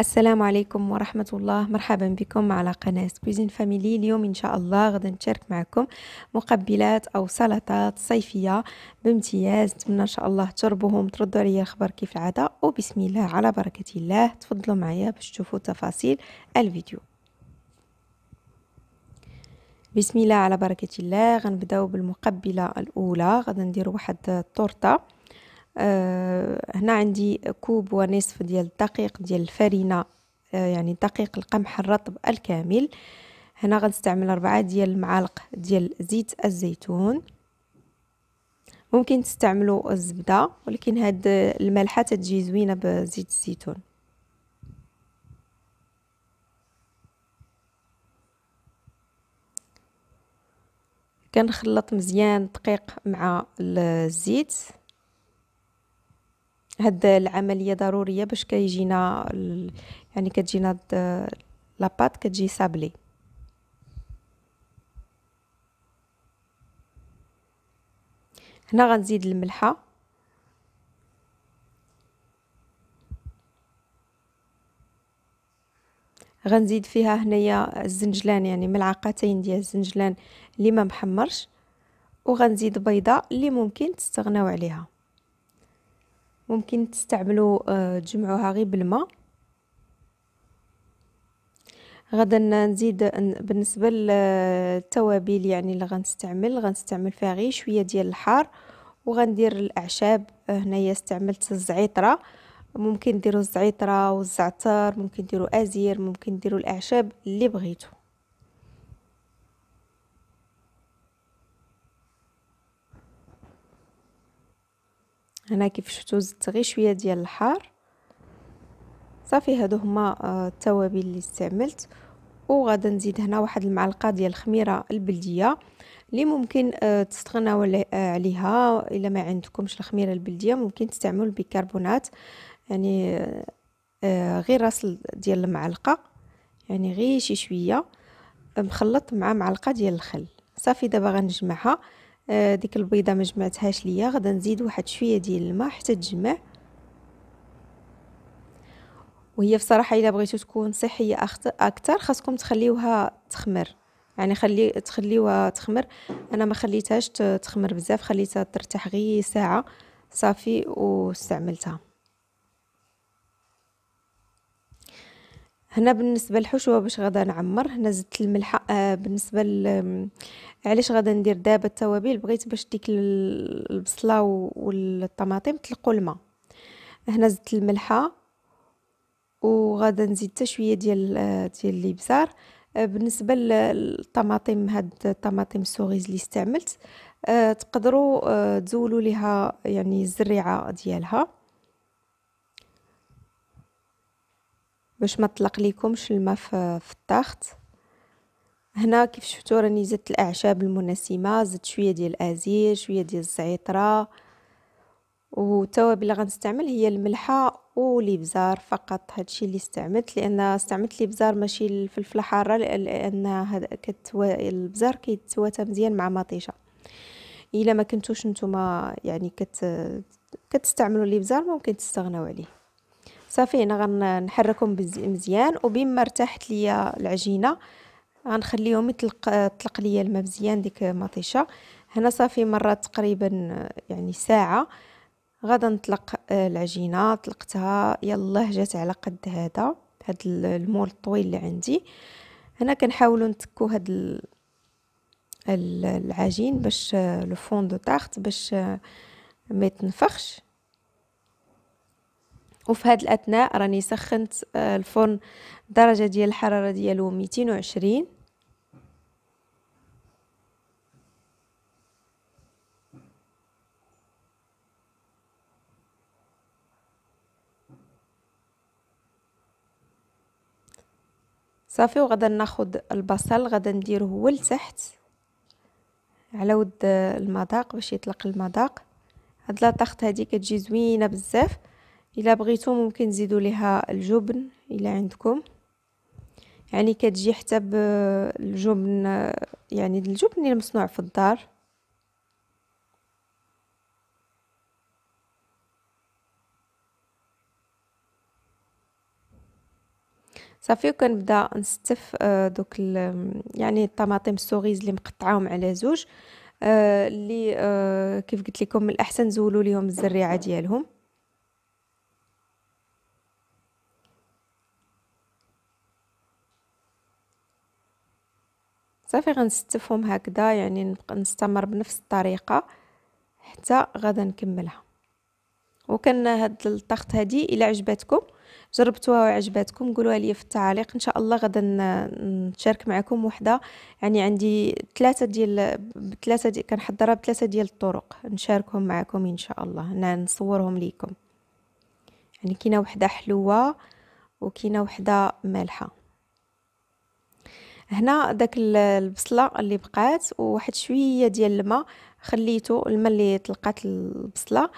السلام عليكم ورحمة الله مرحبا بكم على قناة كوزين فاميلي اليوم إن شاء الله غدا نشارك معكم مقبلات أو سلطات صيفية بامتياز نتمنى إن شاء الله تجربوهم تردوا عليا الخبر كيف العادة وبسم الله على بركة الله تفضلوا معايا باش تشوفوا تفاصيل الفيديو بسم الله على بركة الله غنبداو بالمقبلة الأولى غدا ندير واحد التورته آه، هنا عندي كوب ونصف ديال الدقيق ديال الفرينه آه، يعني دقيق القمح الرطب الكامل هنا غنستعمل أربعة ديال المعالق ديال زيت الزيتون ممكن تستعملوا الزبده ولكن هاد الملحه تتجي زوينه بزيت الزيتون كنخلط مزيان الدقيق مع الزيت هاد العمليه ضروريه باش كيجينا ال... يعني كتجينا لاباط كتجي سابلي هنا غنزيد الملحه غنزيد فيها هنايا الزنجلان يعني ملعقتين ديال الزنجلان اللي ما محمرش وغنزيد بيضه اللي ممكن تستغناو عليها ممكن تستعملوا آه، تجمعوها غير بالماء غدا نزيد بالنسبه للتوابل آه، يعني اللي غنستعمل غنستعمل فيها غير شويه ديال الحار وغندير الاعشاب آه، هنايا استعملت الزعيطره ممكن ديروا الزعيطره والزعتر ممكن ديروا ازير ممكن ديروا الاعشاب اللي بغيتو هنا كيف شفتوا زدت غير شويه ديال الحار صافي هادو هما آه، التوابل اللي استعملت وغادي نزيد هنا واحد المعلقه ديال الخميره البلديه اللي ممكن آه، تستغناو آه، عليها الا ما عندكمش الخميره البلديه ممكن تستعملوا البيكربونات يعني غير راس ديال المعلقه يعني غير شي شويه مخلط مع معلقه ديال الخل صافي دابا غنجمعها آه، ديك البيضه ما جمعتهاش ليا غدا نزيد واحد شويه ديال الماء حتى تجمع وهي بصراحه الا بغيتو تكون صحيه اكثر خاصكم تخليوها تخمر يعني خلي تخليوها تخمر انا ما خليتهاش تخمر بزاف خليتها ترتاح غير ساعه صافي واستعملتها هنا بالنسبه للحشوه باش غادا نعمر هنا زدت الملحه آه بالنسبه ل علاش غادا ندير دابا التوابل بغيت باش ديك البصله والطماطم تلقوا الماء هنا زدت الملحه وغدا نزيد حتى شويه ديال آه، ديال الابزار آه، بالنسبه للطماطم هاد الطماطم السوغيز اللي استعملت آه تقدروا آه تزولوا ليها يعني الزريعه ديالها باش ما تطلق ليكمش الماء في الطاخت هنا كيف شفتوا راني زدت الاعشاب المناسبه زدت شويه ديال الازير شويه ديال الزعتره والتوابل اللي غنستعمل هي الملحه والابزار فقط هادشي اللي استعملت لان استعملت ليبزار ماشي الفلفله حاره لان هذا كتوا البزار كيتواتى مزيان مع مطيشه الا ما كنتوش نتوما يعني كت كتستعملوا ليبزار ممكن تستغناو عليه صافي هنا غنحركهم مزيان وبما ارتاحت ليا العجينه غنخليهم يطلق طلق ليا الماء مزيان ديك مطيشه هنا صافي مرات تقريبا يعني ساعه غادا نطلق آه، العجينه طلقتها يلاه جات على قد هذا هاد المول الطويل اللي عندي هنا كنحاولوا نتكو هاد العجين باش آه، لو فون دو تارت باش آه، ما يتنفخش وفي هاد الاثناء راني سخنت آه، الفرن درجه ديال الحراره ديالو 220 صافي وغدا ناخذ البصل غادا نديره هو لتحت على ود المذاق باش يطلق المذاق هاد لاطاخت هادي كتجي زوينه بزاف الا بغيتو ممكن تزيدوا ليها الجبن الا عندكم يعني كتجي حتى بالجبن يعني الجبن المصنوع في الدار صافي وكنبدا نستف آه، دوك يعني الطماطم السوغيز اللي مقطعاهم على زوج آه، اللي آه، كيف قلت لكم من الاحسن زولوا ليهم الزريعه ديالهم صافي غنستفهم هكذا يعني نستمر بنفس الطريقه حتى غدا نكملها وكان هاد الطخت هادي الا عجبتكم جربتوها وعجبتكم قولوها لي في التعليق ان شاء الله غدا نشارك معكم وحده يعني عندي ثلاثه ديال ثلاثه دي كنحضرها بثلاثه ديال الطرق نشاركهم معكم ان شاء الله نصورهم ليكم يعني كاينه وحده حلوه وكاينه وحده مالحه هنا داك البصله اللي بقات وواحد شويه ديال الماء خليته الماء اللي طلقات البصله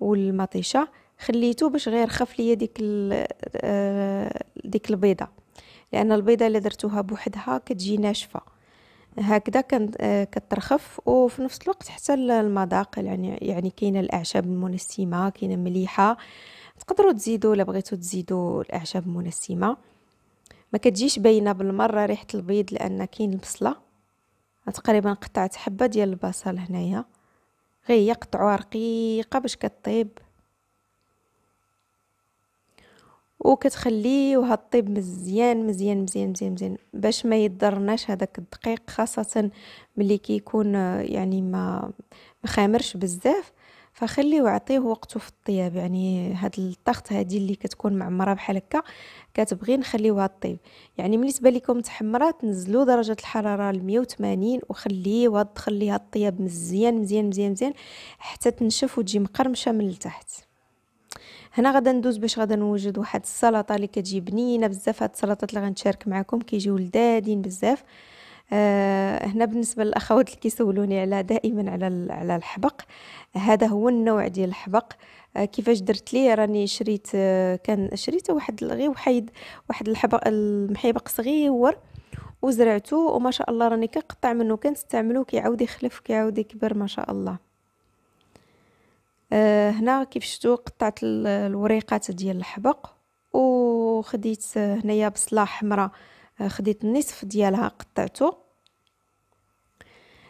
والمطيشه خليته باش غير خف ليا ديك آه، ديك البيضه لان البيضه اللي درتوها بوحدها كتجي ناشفه هكذا آه، كترخف وفي نفس الوقت حتى المذاق يعني يعني كاينه الاعشاب المنسمه كاينه مليحه تقدروا تزيدوا الا بغيتوا تزيدوا الاعشاب المنسمه ما كتجيش باينه بالمره ريحه البيض لان كاين البصله تقريبا قطعت حبه ديال البصل هنايا غير هي قطعوها رقيقه باش كطيب وكتخليوها طيب مزيان مزيان مزيان مزيان مزيان باش ما يضرناش هذاك الدقيق خاصه ملي كيكون آه، يعني ما مخامرش بزاف فخليه وعطيه وقته في الطياب يعني هاد الطخت هادي اللي كتكون معمره بحال هكا كتبغي نخليوها طيب يعني بالنسبه لكم تحمرات تنزلوا درجه الحراره ل 180 وخليوها تدخل ليها الطياب مزيان مزيان مزيان مزيان حتى تنشف وتجي مقرمشه من التحت هنا غدا ندوز باش غدا نوجد واحد السلطه اللي كتجي بنينه بزاف هاد السلطات اللي غنشارك معكم كيجيو لذادين بزاف آه، هنا بالنسبه للاخوات اللي كيسولوني على دائما على على الحبق هذا هو النوع ديال الحبق آه، كيفاش درت ليه راني شريت آه، كان شريت واحد غير وحيد واحد الحبق المحيبق صغير وزرعته وما شاء الله راني كنقطع منه كنستعملو كيعاود يخلف كيعاود يكبر ما شاء الله هنا كيف شفتوا قطعت الوريقات ديال الحبق وخديت هنايا بصله حمراء خديت النصف ديالها قطعته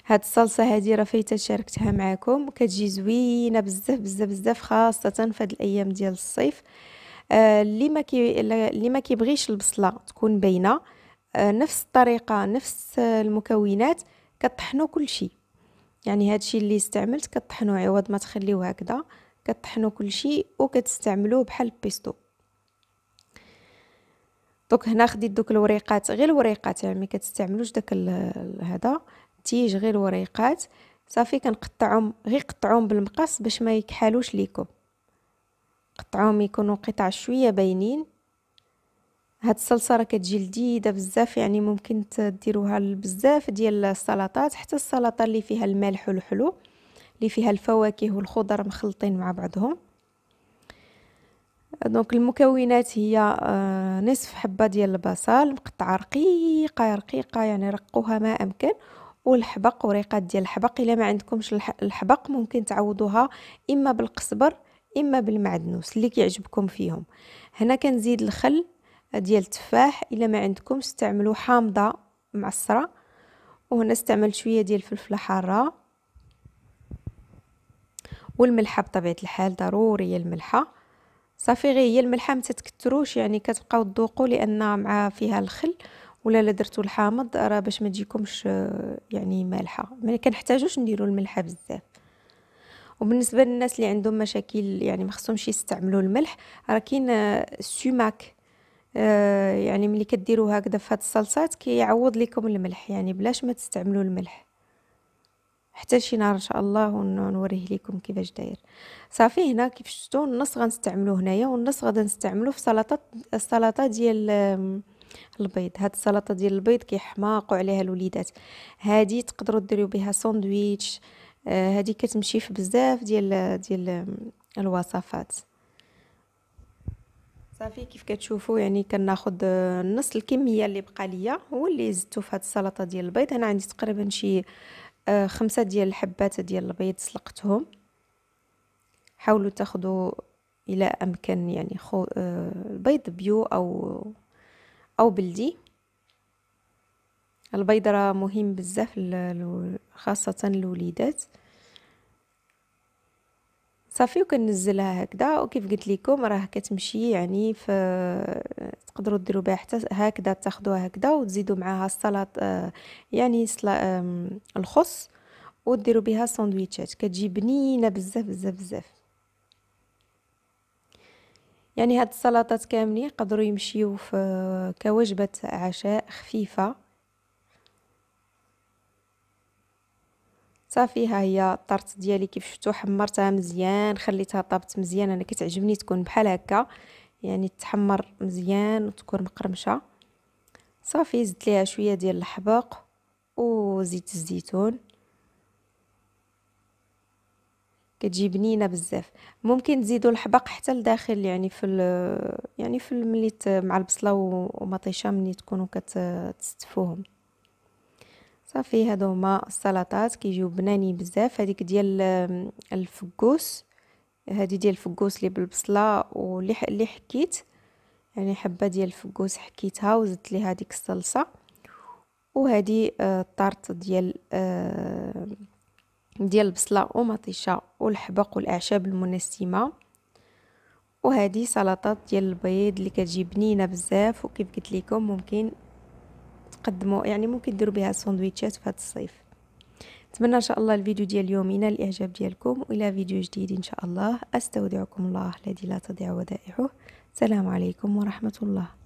هاد الصلصه هادي راه فايته شاركتها معكم كتجي زوينه بزاف بزاف بزاف خاصه في هاد الايام ديال الصيف آه، اللي ما اللي ما كيبغيش البصله تكون باينه آه، نفس الطريقه نفس المكونات كطحنوا كل شيء يعني هادشي اللي استعملت كطحنوا عوض ما تخليوه هكذا كطحنوا كل شيء وكتستعملوه بحال البيستو دوك هنا خديت دوك الوريقات غير الوريقات يعني ما كتستعملوش داك هذا تيج غير الوريقات صافي كنقطعهم غير قطعهم بالمقص باش ما يكحلوش ليكم قطعهم يكونوا قطع شويه باينين هاد الصلصه راه كتجي لذيذه بزاف يعني ممكن تديروها لبزاف ديال السلطات حتى السلطه اللي فيها الملح والحلو اللي فيها الفواكه والخضر مخلطين مع بعضهم دونك المكونات هي آه، نصف حبة ديال البصل مقطعة رقيقة رقيقة يعني رقوها ما أمكن والحبق وريقات ديال الحبق الا ما عندكمش الحبق ممكن تعوضوها اما بالقزبر اما بالمعدنوس اللي كيعجبكم فيهم هنا كنزيد الخل ديال التفاح الا ما عندكم استعملوا حامضه معصره وهنا استعملت شويه ديال الفلفله حاره والملحه بطبيعه الحال ضروريه الملحه صافي غير هي الملحه ما تتكثروش يعني كتبقاو تذوقوا لان مع فيها الخل ولا لا درتو الحامض راه باش ما تجيكمش آه، يعني مالحه ما كنحتاجوش نديرو الملحه بزاف وبالنسبه للناس اللي عندهم مشاكل يعني ما خصهمش يستعملوا الملح راه كاين آه، السوماك آه، يعني ملي كديروا هكذا في هاد الصلصات كيعوض لكم الملح يعني بلاش ما تستعملوا الملح حتى شي نهار ان شاء الله ونوريه لكم كيفاش داير صافي هنا كيف شفتوا النص غنستعملوه هنايا والنص غادي نستعملوه في سلطه السلطه ديال البيض هاد السلطه ديال البيض كيحماقوا عليها الوليدات هادي تقدروا ديروا بها ساندويتش آه، هادي كتمشي في بزاف ديال ديال الوصفات صافي كيف كتشوفوا يعني كناخذ آه، نص الكميه اللي بقى ليا هو اللي زدته في هاد السلطه ديال البيض انا عندي تقريبا شي آه، خمسة ديال الحبات ديال البيض سلقتهم حاولوا تاخدوا الى امكن يعني خو... آه، البيض بيو او او بلدي البيض راه مهم بزاف خاصه الوليدات صافي وكنزلها هكذا وكيف قلت لكم راه كتمشي يعني ف تقدروا ديروا بها حتى هكذا تاخدوها هكذا وتزيدوا معاها السلطه آه، يعني سلا الخص وديروا بها ساندويتشات كتجي بنينه بزاف بزاف بزاف يعني هاد السلطات كاملين يقدروا يمشيو في كوجبه عشاء خفيفه صافي ها هي الطرط ديالي كيف شفتو حمرتها مزيان خليتها طابت مزيان انا كتعجبني تكون بحال هكا يعني تحمر مزيان وتكون مقرمشه صافي زدت ليها شويه ديال الحبق وزيت الزيتون كتجي بنينه بزاف ممكن تزيدوا الحبق حتى لداخل يعني في يعني في ملي مع البصله ومطيشه ملي تكونوا كتستفوهم صافي هادو هما السلطات كيجيو بناني بزاف هذيك ديال الفكوس هادي ديال الفكوس اللي بالبصله واللي حكيت يعني حبه ديال الفكوس حكيتها وزدت ليها ديك الصلصه وهادي الطارت آه، ديال آه، ديال البصله ومطيشه والحبق والاعشاب المنسمه وهذه سلطات ديال البيض اللي كتجي بنينه بزاف وكيف قلت لكم ممكن تقدموا يعني ممكن ديروا بها سندويتشات في هذا الصيف نتمنى ان شاء الله الفيديو ديال اليوم ينال الاعجاب ديالكم والى فيديو جديد ان شاء الله استودعكم الله الذي لا تضيع ودائعه السلام عليكم ورحمه الله